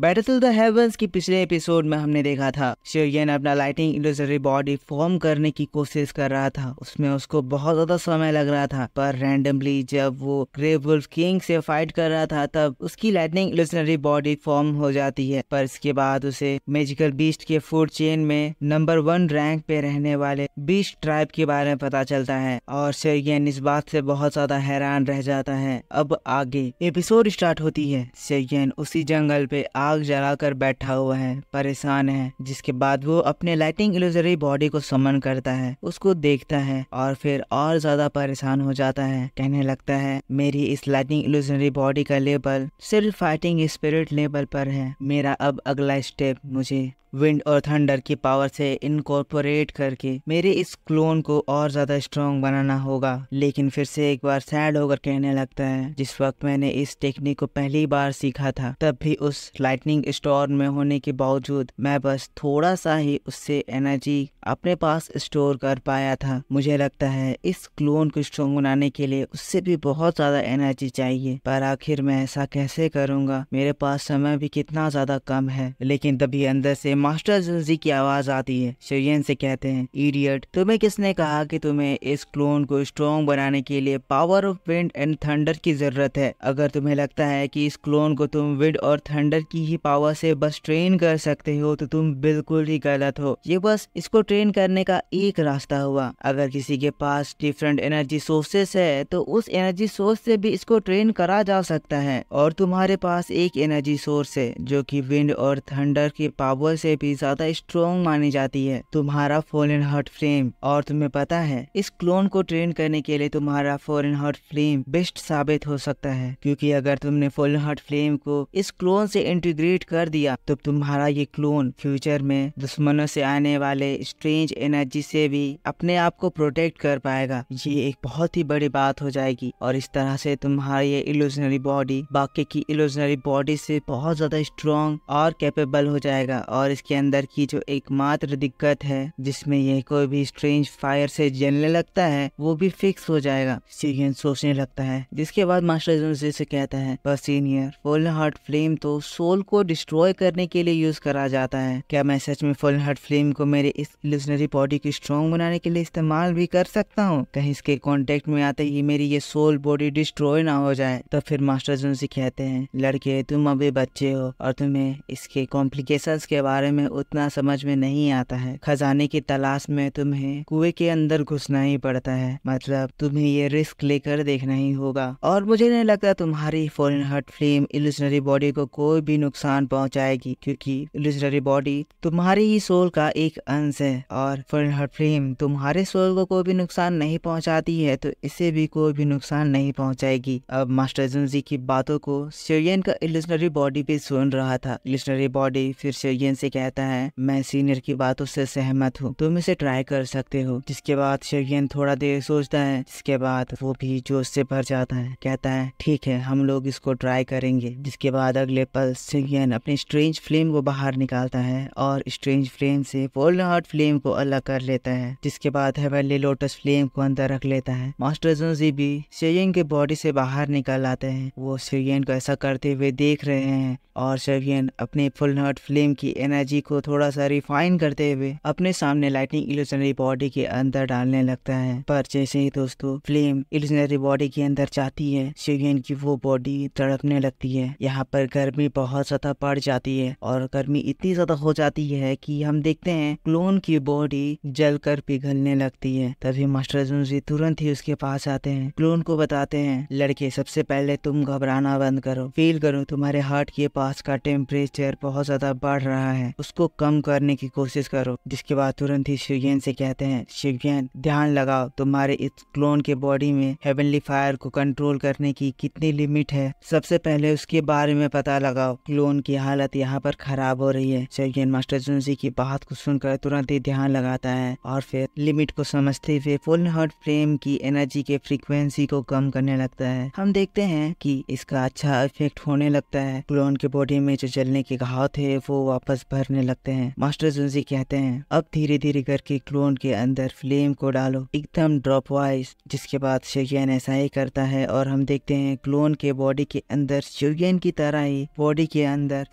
battle to the heavens की पिछले episode में हमने देखा था शिवयन अपना लाइटिंग इल्यूजरी बॉडी फॉर्म करने की कोशिश कर रहा था उसमें उसको बहुत ज्यादा समय लग रहा था पर रैंडमली जब वो ग्रेव वुल्फ किंग से फाइट कर रहा था तब उसकी लाइटिंग इल्यूजनरी बॉडी फॉर्म हो जाती है पर इसके बाद उसे मेजिकल बीस्ट के फूड चेन में नंबर वन रैंक पे रहने वाले बीस्ट ट्राइब के बारे में पता चलता है और शिवयन इस बात से बहुत ज्यादा हैरान रह जाता है अब आगे एपिसोड स्टार्ट होती है शिवयन उसी जंगल पे आग जलाकर बैठा हुआ है परेशान है जिसके बाद वो अपने लाइटिंग इलोजरी बॉडी को समन करता है उसको देखता है और फिर और ज्यादा परेशान हो जाता है कहने लगता है मेरी इस लाइटिंग इलोजनरी बॉडी का लेबल सिर्फ फाइटिंग स्पिरिट लेबल पर है मेरा अब अगला स्टेप मुझे विंड और थंडर की पावर से इनकॉर्पोरेट करके मेरे इस क्लोन को और ज्यादा स्ट्रॉन्ग बनाना होगा लेकिन फिर से एक बार सैड होकर कहने लगता है जिस वक्त मैंने इस टेक्निक को पहली बार सीखा था तब भी उस लाइटनिंग स्टोर में होने के बावजूद मैं बस थोड़ा सा ही उससे एनर्जी अपने पास स्टोर कर पाया था मुझे लगता है इस क्लोन को स्ट्रॉन्ग बनाने के लिए उससे भी बहुत ज्यादा एनर्जी चाहिए पर आखिर मैं ऐसा कैसे करूँगा मेरे पास समय भी कितना ज्यादा कम है लेकिन तभी अंदर से मास्टर जी की आवाज आती है शरियन से कहते हैं इडियट तुम्हें किसने कहा कि तुम्हें इस क्लोन को स्ट्रॉन्ग बनाने के लिए power of wind and thunder की जरूरत है अगर तुम्हें लगता है कि इस क्लोन को तुम विंड और थंडर की ही पावर से बस ट्रेन कर सकते हो तो तुम बिल्कुल ही गलत हो ये बस इसको ट्रेन करने का एक रास्ता हुआ अगर किसी के पास डिफरेंट एनर्जी सोर्सेस है तो उस एनर्जी सोर्स से भी इसको ट्रेन करा जा सकता है और तुम्हारे पास एक एनर्जी सोर्स है जो की विंड और थंडर की पावर से से भी ज्यादा स्ट्रॉन्ग मानी जाती है तुम्हारा फॉरन हार्ट फ्लेम और तुम्हें पता है इस क्लोन को ट्रेन करने के लिए तुम्हारा फॉरन हार्ट फ्लेम बेस्ट साबित हो सकता है क्योंकि अगर तुमने फॉरन हार्ट फ्लेम को इस क्लोन से इंटीग्रेट कर दिया तो तुम्हारा ये क्लोन फ्यूचर में दुश्मनों से आने वाले स्ट्रेंज एनर्जी से भी अपने आप को प्रोटेक्ट कर पाएगा ये एक बहुत ही बड़ी बात हो जाएगी और इस तरह से तुम्हारी ये इलोजनरी बॉडी बाकी की इलोजनरी बॉडी से बहुत ज्यादा स्ट्रॉन्ग और कैपेबल हो जाएगा और इस इसके अंदर की जो एकमात्र दिक्कत है जिसमें यह कोई भी स्ट्रेंज फायर से जलने लगता है वो भी फिक्स हो जाएगा सीरियन सोचने लगता है जिसके बाद मास्टर जोनसे से कहता है बस सीनियर फुल हार्ट फ्लेम तो सोल को डिस्ट्रॉय करने के लिए यूज करा जाता है क्या मैं सच में फुल हार्ट फ्लेम को मेरे इस लिजनरी बॉडी को स्ट्रॉन्ग बनाने के लिए इस्तेमाल भी कर सकता हूँ कहीं इसके कॉन्टेक्ट में आते ही मेरी ये सोल बॉडी डिस्ट्रॉय ना हो जाए तो फिर मास्टर जोनसी कहते हैं लड़के तुम अभी बच्चे हो और तुम्हें इसके कॉम्प्लिकेशन के बारे में में उतना समझ में नहीं आता है खजाने की तलाश में तुम्हें कुएं के अंदर घुसना ही पड़ता है मतलब तुम्हें ये रिस्क लेकर देखना ही होगा और मुझे नहीं लगता तुम्हारी full heart flame illusionary body को कोई भी नुकसान पहुंचाएगी क्योंकि इल्यूजनरी बॉडी तुम्हारी ही सोल का एक अंश है और फॉरन हर्ट फिल्म तुम्हारे सोल को कोई भी नुकसान नहीं पहुंचाती है तो इसे भी कोई भी नुकसान नहीं पहुंचाएगी अब मास्टर जी की बातों को शिवयन का इल्यूजनरी बॉडी भी सुन रहा था इल्यूजनरी बॉडी फिर शिवयन से कहता है मैं सीनियर की बातों से सहमत हूँ तुम इसे ट्राई कर सकते हो जिसके बाद शेगियन थोड़ा देर सोचता है जिसके बाद वो भी जोश से भर जाता है कहता है ठीक है हम लोग इसको ट्राई करेंगे जिसके बाद अगले पल शेगियन अपने स्ट्रेंज फ्लेम को बाहर निकालता है और स्ट्रेंज फ्लेम से वोल्ड फ्लेम को अलग कर लेता है जिसके बाद हेवनली लोटस फ्लेम को अंदर रख लेता है मास्टर जोजी भी शेगियन के बॉडी से बाहर निकल आते हैं वो शेगियन को ऐसा करते हुए देख रहे हैं और शेगियन अपने फुल हार्ट फ्लेम की एनर्जी मैजिक को थोड़ा सा रिफाइन करते हुए अपने सामने लाइटिंग इल्यूजनरी बॉडी के अंदर डालने लगता है पर जैसे ही दोस्तों फ्लेम इल्यूजनरी बॉडी के अंदर जाती है शिवियन की वो बॉडी तड़पने लगती है यहाँ पर गर्मी बहुत ज्यादा पड़ जाती है और गर्मी इतनी ज्यादा हो जाती है की हम देखते हैं क्लोन की बॉडी जल पिघलने लगती है तभी मास्टर जुनजी तुरंत ही उसके पास आते हैं क्लोन को बताते हैं लड़के सबसे पहले तुम घबराना बंद करो फील करो तुम्हारे हार्ट के पास का टेम्परेचर बहुत ज्यादा बढ़ रहा है उसको कम करने की कोशिश करो जिसके बाद तुरंत ही शिवगेन से कहते हैं शिवगेन ध्यान लगाओ तुम्हारे इस क्लोन के बॉडी में हेवनली फायर को कंट्रोल करने की कितनी लिमिट है सबसे पहले उसके बारे में पता लगाओ क्लोन की हालत यहाँ पर खराब हो रही है शिवगेन मास्टर जुनसी की बात को सुनकर तुरंत ही ध्यान लगाता है और फिर लिमिट को समझते हुए फुल हर्ट फ्रेम की एनर्जी के फ्रीक्वेंसी को कम करने लगता है हम देखते हैं कि इसका अच्छा इफेक्ट होने लगता है क्लोन के बॉडी में जो जलने के घाव थे वो वापस भर भरने लगते हैं मास्टर जुंजी कहते हैं अब धीरे धीरे करके क्लोन के अंदर फ्लेम को डालो एकदम ड्रॉप वाइज जिसके बाद शेगियन ऐसा ही करता है और हम देखते हैं क्लोन के बॉडी के अंदर शेगियन की तरह ही बॉडी के अंदर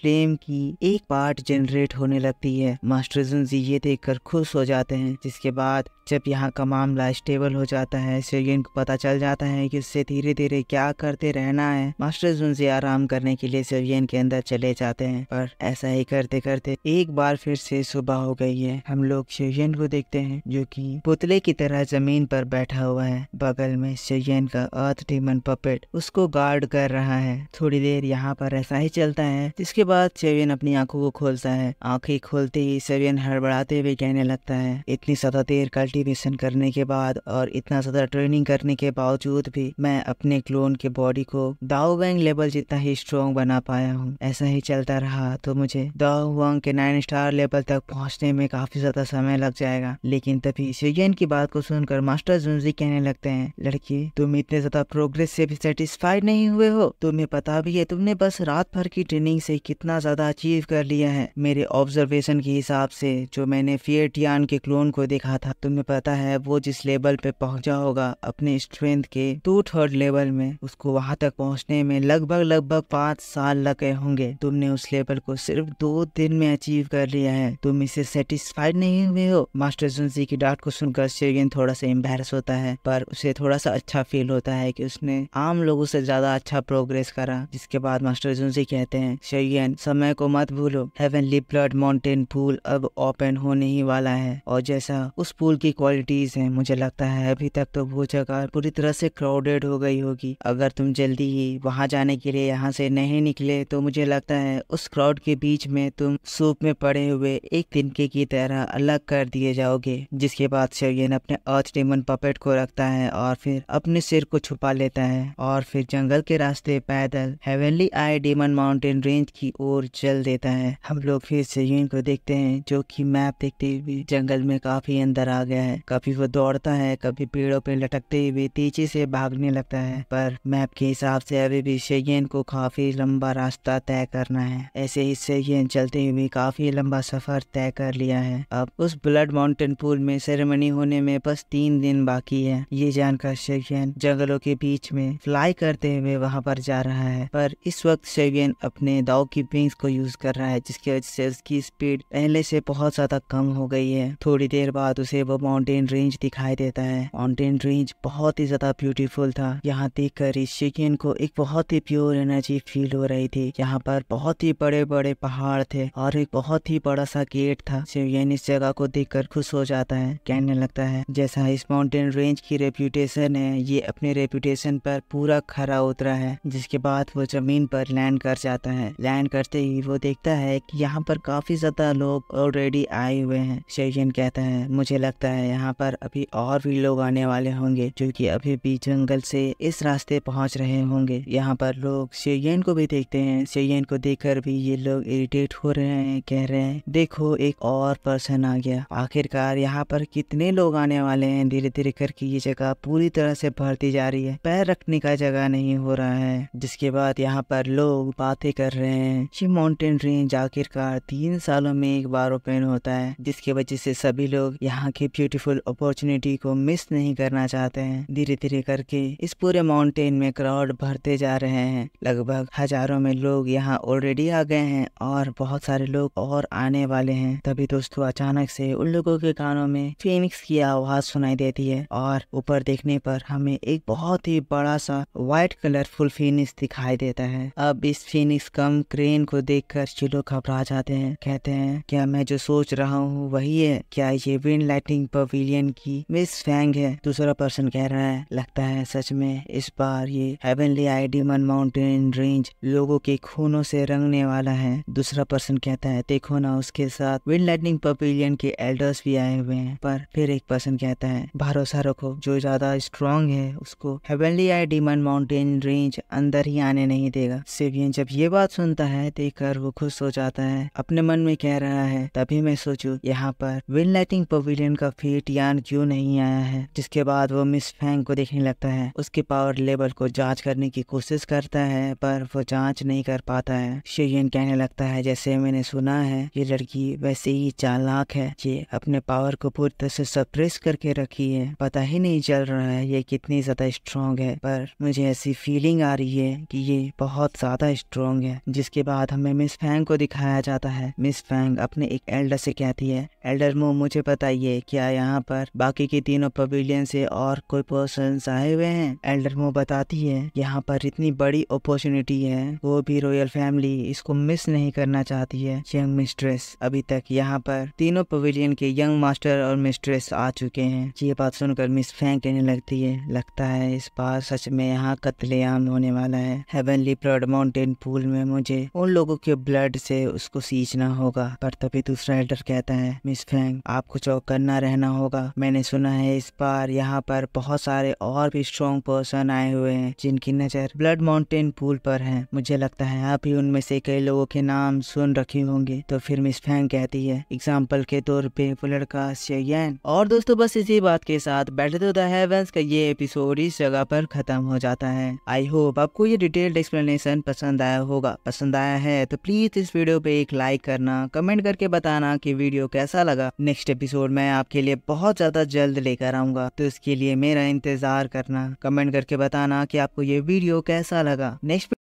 फ्लेम की एक पार्ट जनरेट होने लगती है मास्टर जुंजी ये देख कर खुश हो जाते हैं जिसके बाद जब यहाँ का मामला स्टेबल हो जाता है शेगियन को पता चल जाता है कि उससे धीरे धीरे क्या करते रहना है मास्टर जुंजी आराम करने के लिए शेगियन के अंदर चले जाते हैं पर ऐसा ही कर करते करते एक बार फिर से सुबह हो गई है हम लोग शयन को देखते हैं जो कि पुतले की तरह जमीन पर बैठा हुआ है बगल में शयन का अर्थ डीमन पपेट उसको गार्ड कर रहा है थोड़ी देर यहाँ पर ऐसा ही चलता है जिसके बाद सेवियन अपनी आंखों को खोलता है आंखें खोलते ही सेवियन हड़बड़ाते हुए कहने लगता है इतनी ज्यादा देर कल्टिवेशन करने के बाद और इतना ज्यादा ट्रेनिंग करने के बावजूद भी मैं अपने क्लोन के बॉडी को दाओ लेवल जितना ही स्ट्रॉन्ग बना पाया हूँ ऐसा ही चलता रहा तो मुझे द डाउ वांग के नाइन स्टार लेवल तक पहुंचने में काफी ज्यादा समय लग जाएगा लेकिन तभी सेजन की बात को सुनकर मास्टर जुनजी कहने लगते हैं लड़की तुम इतने ज्यादा प्रोग्रेस से भी सेटिस्फाइड नहीं हुए हो तुम्हें पता भी है तुमने बस रात भर की ट्रेनिंग से कितना ज्यादा अचीव कर लिया है मेरे ऑब्जर्वेशन के हिसाब से जो मैंने फियर टियान के क्लोन को देखा था तुम्हें पता है वो जिस लेवल पे पहुंचा होगा अपने स्ट्रेंथ के टू थर्ड लेवल में उसको वहां तक पहुंचने में लगभग लगभग पाँच साल लगे होंगे तुमने उस लेवल को सिर्फ दो बहुत दिन में अचीव कर लिया है तुम इसे सेटिस्फाइड नहीं हुए हो मास्टर जुनसी की डांट को सुनकर शेरियन थोड़ा सा एम्बेरस होता है पर उसे थोड़ा सा अच्छा फील होता है कि उसने आम लोगों से ज्यादा अच्छा प्रोग्रेस करा जिसके बाद मास्टर जुनसी कहते हैं शेरियन समय को मत भूलो हेवनली ब्लड माउंटेन पूल अब ओपन होने ही वाला है और जैसा उस पूल की क्वालिटीज है मुझे लगता है अभी तक तो वो जगह पूरी तरह से क्राउडेड हो गई होगी अगर तुम जल्दी ही वहाँ जाने के लिए यहाँ से नहीं निकले तो मुझे लगता है उस क्राउड के बीच में तुम सूप में पड़े हुए एक तिनके की तरह अलग कर दिए जाओगे जिसके बाद शर्यन अपने अर्थ डेमन पपेट को रखता है और फिर अपने सिर को छुपा लेता है और फिर जंगल के रास्ते पैदल heavenly eye demon mountain range की ओर चल देता है हम लोग फिर शर्यन को देखते हैं जो की मैप देखते हुए जंगल में काफी अंदर आ गया है कभी वो दौड़ता है कभी पेड़ों पे लटकते हुए तेजी से भागने लगता है पर मैप के हिसाब से अभी भी शर्यन को काफी लंबा रास्ता तय करना है ऐसे ही शर्यन चल चलते हुए काफी लंबा सफर तय कर लिया है अब उस ब्लड माउंटेन पूल में सेरेमनी होने में बस तीन दिन बाकी है ये जानकर शेवियन जंगलों के बीच में फ्लाई करते हुए वहाँ पर जा रहा है पर इस वक्त शेवियन अपने दाव की विंग्स को यूज कर रहा है जिसकी वजह से उसकी स्पीड पहले से बहुत ज्यादा कम हो गई है थोड़ी देर बाद उसे वो माउंटेन रेंज दिखाई देता है माउंटेन रेंज बहुत ही ज्यादा ब्यूटीफुल था यहाँ देख कर इस शेकियन को एक बहुत ही प्योर एनर्जी फील हो रही थी यहाँ पर बहुत ही बड़े बड़े पहाड़ इमारत थे और एक बहुत ही बड़ा सा गेट था शिवयन इस जगह को देख खुश हो जाता है कहने लगता है जैसा इस माउंटेन रेंज की रेप्यूटेशन है ये अपने रेप्यूटेशन पर पूरा खरा उतरा है जिसके बाद वो जमीन पर लैंड कर जाता है लैंड करते ही वो देखता है कि यहाँ पर काफी ज्यादा लोग ऑलरेडी आए हुए हैं शेयन कहता है मुझे लगता है यहाँ पर अभी और भी लोग आने वाले होंगे जो कि अभी भी जंगल से इस रास्ते पहुँच रहे होंगे यहाँ पर लोग शेयन को भी देखते हैं शेयन को देखकर भी ये लोग इरिटेट इरिटेट हो रहे हैं कह रहे हैं देखो एक और पर्सन आ गया आखिरकार यहाँ पर कितने लोग आने वाले हैं धीरे धीरे करके ये जगह पूरी तरह से भरती जा रही है पैर रखने का जगह नहीं हो रहा है जिसके बाद यहाँ पर लोग बातें कर रहे हैं ये माउंटेन रेंज आखिरकार तीन सालों में एक बार ओपन होता है जिसकी वजह से सभी लोग यहाँ की ब्यूटीफुल अपॉर्चुनिटी को मिस नहीं करना चाहते हैं धीरे धीरे करके इस पूरे माउंटेन में क्राउड भरते जा रहे हैं लगभग हजारों में लोग यहाँ ऑलरेडी आ गए हैं और बहुत सारे लोग और आने वाले हैं तभी दोस्तों अचानक से उन लोगों के कानों में फिनिक्स की आवाज सुनाई देती है और ऊपर देखने पर हमें एक बहुत ही बड़ा सा व्हाइट कलरफुल फिनिक्स दिखाई देता है अब इस फिनिक्स कम क्रेन को देखकर चिलो घबरा जाते हैं कहते हैं क्या मैं जो सोच रहा हूँ वही है क्या ये विंड लाइटिंग पवेलियन की मिस फैंग है दूसरा पर्सन कह रहा है लगता है सच में इस बार ये हेवनली आई मन माउंटेन रेंज लोगों के खूनों से रंगने वाला है दूसरा पर्सन कहता है देखो ना उसके साथ विंड लाइटनिंग पपीलियन के एल्डर्स भी आए हुए हैं पर फिर एक पर्सन कहता है भरोसा रखो जो ज्यादा स्ट्रांग है उसको heavenly eye demon mountain range अंदर ही आने नहीं देगा सेवियन जब ये बात सुनता है देखकर वो खुश हो जाता है अपने मन में कह रहा है तभी मैं सोचू यहाँ पर विंड लाइटिंग पवेलियन का फेट यान क्यों नहीं आया है जिसके बाद वो मिस फैंग को देखने लगता है उसके पावर लेवल को जांच करने की कोशिश करता है पर वो जांच नहीं कर पाता है शेयन कहने लगता है जैसे जैसे मैंने सुना है ये लड़की वैसे ही चालाक है ये अपने पावर को पूरी तरह से सप्रेस करके रखी है पता ही नहीं चल रहा है ये कितनी ज्यादा स्ट्रांग है पर मुझे ऐसी फीलिंग आ रही है कि ये बहुत ज्यादा स्ट्रांग है जिसके बाद हमें मिस फैंग को दिखाया जाता है मिस फैंग अपने एक एल्डर से कहती है एल्डर मो मुझे बताइए क्या यहाँ पर बाकी के तीनों पवेलियन से और कोई पर्सन आए हुए हैं एल्डर मो बताती है यहाँ पर इतनी बड़ी अपॉर्चुनिटी है वो भी रॉयल फैमिली इसको मिस नहीं करना चाहिए चाहती है यंग मिस्ट्रेस अभी तक यहाँ पर तीनों पवेलियन के यंग मास्टर और मिस्ट्रेस आ चुके हैं ये बात सुनकर मिस फैंक कहने लगती है लगता है इस बार सच में यहाँ कत्लेआम होने वाला है हेवनली प्रॉड माउंटेन पूल में मुझे उन लोगों के ब्लड से उसको सींचना होगा पर तभी दूसरा एल्डर कहता है मिस फैंग आपको चौक करना रहना होगा मैंने सुना है इस बार यहाँ पर बहुत सारे और भी स्ट्रॉन्ग पर्सन आए हुए हैं जिनकी नजर ब्लड माउंटेन पूल पर है मुझे लगता है आप ही उनमें से कई लोगों के नाम सुन सुन रखे होंगे तो फिर मिस फैंग कहती है एग्जाम्पल के तौर पे वो लड़का शेयन और दोस्तों बस इसी बात के साथ बैटल तो द दस का ये एपिसोड इस जगह पर खत्म हो जाता है आई होप आपको ये डिटेल्ड एक्सप्लेनेशन पसंद आया होगा पसंद आया है तो प्लीज इस वीडियो पे एक लाइक करना कमेंट करके बताना की वीडियो कैसा लगा नेक्स्ट एपिसोड में आपके लिए बहुत ज्यादा जल्द लेकर आऊंगा तो इसके लिए मेरा इंतजार करना कमेंट करके बताना की आपको ये वीडियो कैसा लगा नेक्स्ट